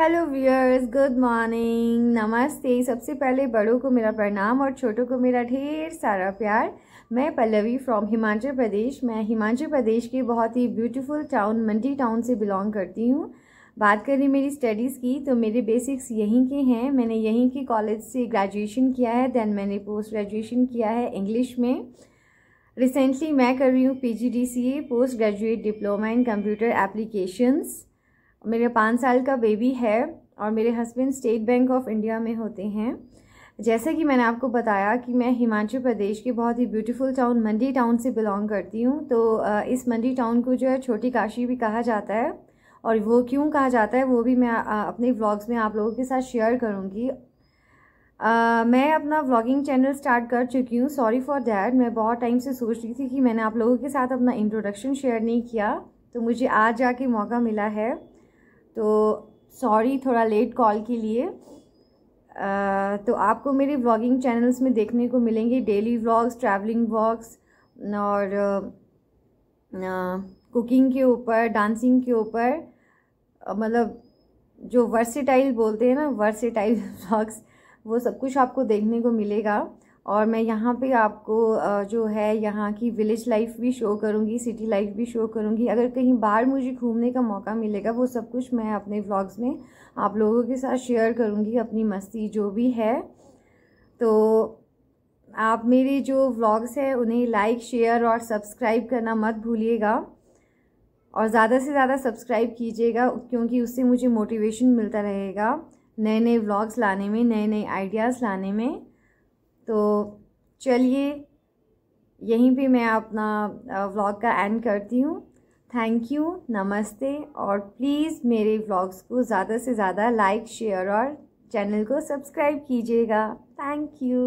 hello viewers good morning नमस्ते सबसे पहले बड़ों को मेरा प्रणाम और छोटों को मेरा ढेर सारा प्यार मैं पल्लवी फ्रॉम हिमाचल प्रदेश मैं हिमाचल प्रदेश के बहुत ही ब्यूटीफुल टाउन मंडी टाउन से बिलोंग करती हूँ बात करें मेरी स्टडीज़ की तो मेरे बेसिक्स यहीं के हैं मैंने यहीं के कॉलेज से ग्रेजुएशन किया है दैन मैंने पोस्ट ग्रेजुएशन किया है इंग्लिश में रिसेंटली मैं कर रही हूँ P post graduate diploma in computer applications मेरे पाँच साल का बेबी है और मेरे husband State Bank of India में होते हैं जैसे कि मैंने आपको बताया कि मैं हिमाचल प्रदेश के बहुत ही ब्यूटीफुल टाउन मंडी टाउन से बिलोंग करती हूँ तो इस मंडी टाउन को जो है छोटी काशी भी कहा जाता है और वो क्यों कहा जाता है वो भी मैं अपने व्लॉग्स में आप लोगों के साथ शेयर करूँगी मैं अपना व्लॉगिंग चैनल स्टार्ट कर चुकी हूँ सॉरी फॉर देट मैं बहुत टाइम से सोच रही थी कि मैंने आप लोगों के साथ अपना इंट्रोडक्शन शेयर नहीं किया तो मुझे आज जाके मौका मिला है तो सॉरी थोड़ा लेट कॉल के लिए आ, तो आपको मेरे व्लॉगिंग चैनल्स में देखने को मिलेंगे डेली व्लॉग्स ट्रैवलिंग व्लॉग्स और कुकिंग के ऊपर डांसिंग के ऊपर मतलब जो वर्सेटाइल बोलते हैं ना वर्सेटाइल व्लॉग्स वो सब कुछ आपको देखने को मिलेगा और मैं यहाँ पे आपको जो है यहाँ की विलेज लाइफ भी शो करूँगी सिटी लाइफ भी शो करूँगी अगर कहीं बाहर मुझे घूमने का मौका मिलेगा वो सब कुछ मैं अपने व्लॉग्स में आप लोगों के साथ शेयर करूँगी अपनी मस्ती जो भी है तो आप मेरे जो व्लॉग्स हैं उन्हें लाइक शेयर और सब्सक्राइब करना मत भूलिएगा और ज़्यादा से ज़्यादा सब्सक्राइब कीजिएगा क्योंकि उससे मुझे मोटिवेशन मिलता रहेगा नए नए व्लॉग्स लाने में नए नए आइडियाज़ लाने में तो चलिए यहीं पे मैं अपना व्लॉग का एंड करती हूँ थैंक यू नमस्ते और प्लीज़ मेरे व्लॉग्स को ज़्यादा से ज़्यादा लाइक शेयर और चैनल को सब्सक्राइब कीजिएगा थैंक यू